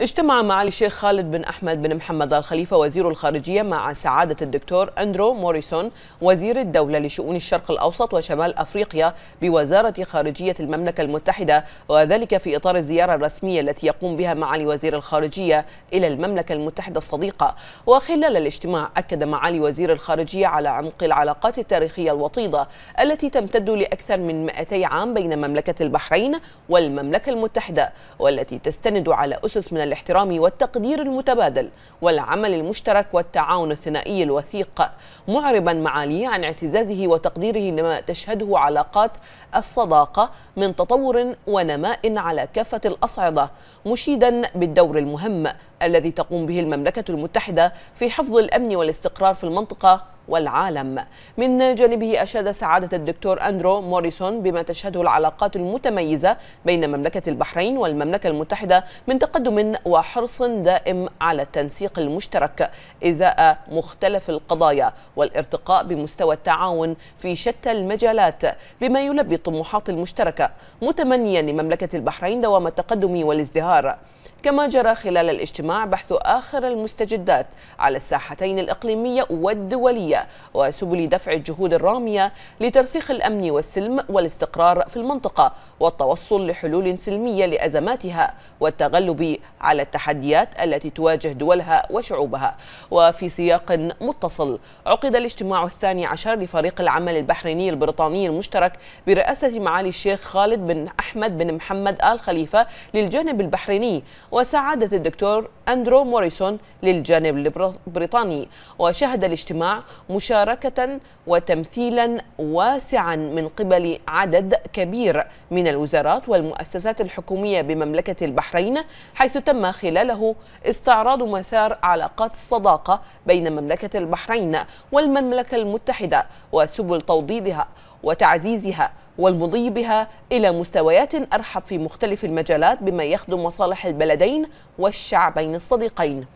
اجتمع معالي الشيخ خالد بن أحمد بن محمد الخليفة وزير الخارجية مع سعادة الدكتور أندرو موريسون وزير الدولة لشؤون الشرق الأوسط وشمال أفريقيا بوزارة خارجية المملكة المتحدة وذلك في إطار الزيارة الرسمية التي يقوم بها معالي وزير الخارجية إلى المملكة المتحدة الصديقة وخلال الاجتماع أكد معالي وزير الخارجية على عمق العلاقات التاريخية الوطيدة التي تمتد لأكثر من 200 عام بين مملكة البحرين والمملكة المتحدة والتي تستند على أسس من الاحترام والتقدير المتبادل والعمل المشترك والتعاون الثنائي الوثيق معربا معاليه عن اعتزازه وتقديره لما تشهده علاقات الصداقه من تطور ونماء على كافه الاصعده مشيدا بالدور المهم الذي تقوم به المملكه المتحده في حفظ الامن والاستقرار في المنطقه والعالم من جانبه أشاد سعادة الدكتور أندرو موريسون بما تشهده العلاقات المتميزة بين مملكة البحرين والمملكة المتحدة من تقدم وحرص دائم على التنسيق المشترك إزاء مختلف القضايا والارتقاء بمستوى التعاون في شتى المجالات بما يلبي الطموحات المشتركة متمنيا لمملكة البحرين دوام التقدم والازدهار كما جرى خلال الاجتماع بحث آخر المستجدات على الساحتين الإقليمية والدولية وسبل دفع الجهود الرامية لترسيخ الأمن والسلم والاستقرار في المنطقة والتوصل لحلول سلمية لأزماتها والتغلب على التحديات التي تواجه دولها وشعوبها وفي سياق متصل عقد الاجتماع الثاني عشر لفريق العمل البحريني البريطاني المشترك برئاسة معالي الشيخ خالد بن أحمد بن محمد آل خليفة للجانب البحريني وسعادة الدكتور أندرو موريسون للجانب البريطاني وشهد الاجتماع مشاركة وتمثيلا واسعا من قبل عدد كبير من الوزارات والمؤسسات الحكومية بمملكة البحرين حيث تم خلاله استعراض مسار علاقات الصداقة بين مملكة البحرين والمملكة المتحدة وسبل توضيدها وتعزيزها والمضي بها إلى مستويات أرحب في مختلف المجالات بما يخدم مصالح البلدين والشعبين الصديقين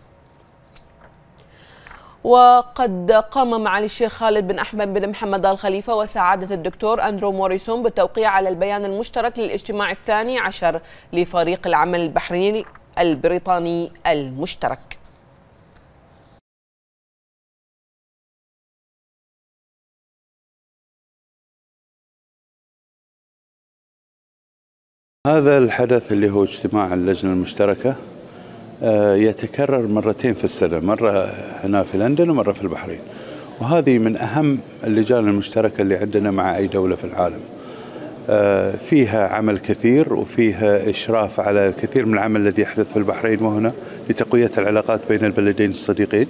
وقد قام معالي الشيخ خالد بن أحمد بن محمد الخليفة وسعادة الدكتور أندرو موريسون بالتوقيع على البيان المشترك للاجتماع الثاني عشر لفريق العمل البحريني البريطاني المشترك هذا الحدث اللي هو اجتماع اللجنة المشتركة آه، يتكرر مرتين في السنة مرة هنا في لندن ومرة في البحرين وهذه من أهم اللجان المشتركة اللي عندنا مع أي دولة في العالم آه، فيها عمل كثير وفيها إشراف على الكثير من العمل الذي يحدث في البحرين وهنا لتقوية العلاقات بين البلدين الصديقين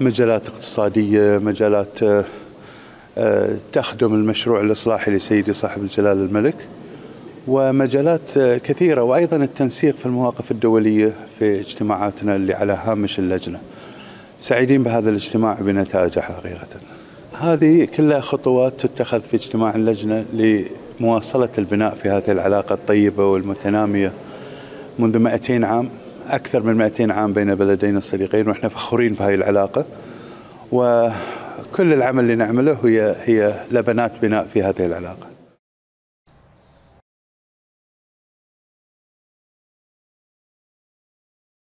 مجالات اقتصادية مجالات آه، تخدم المشروع الإصلاحي لسيدي صاحب الجلال الملك ومجالات كثيرة وأيضا التنسيق في المواقف الدولية في اجتماعاتنا اللي على هامش اللجنة سعيدين بهذا الاجتماع بنتائجه حقيقة هذه كلها خطوات تتخذ في اجتماع اللجنة لمواصلة البناء في هذه العلاقة الطيبة والمتنامية منذ 200 عام أكثر من 200 عام بين بلدينا الصديقين وإحنا فخورين بهذه العلاقة وكل العمل اللي نعمله هي هي لبنات بناء في هذه العلاقه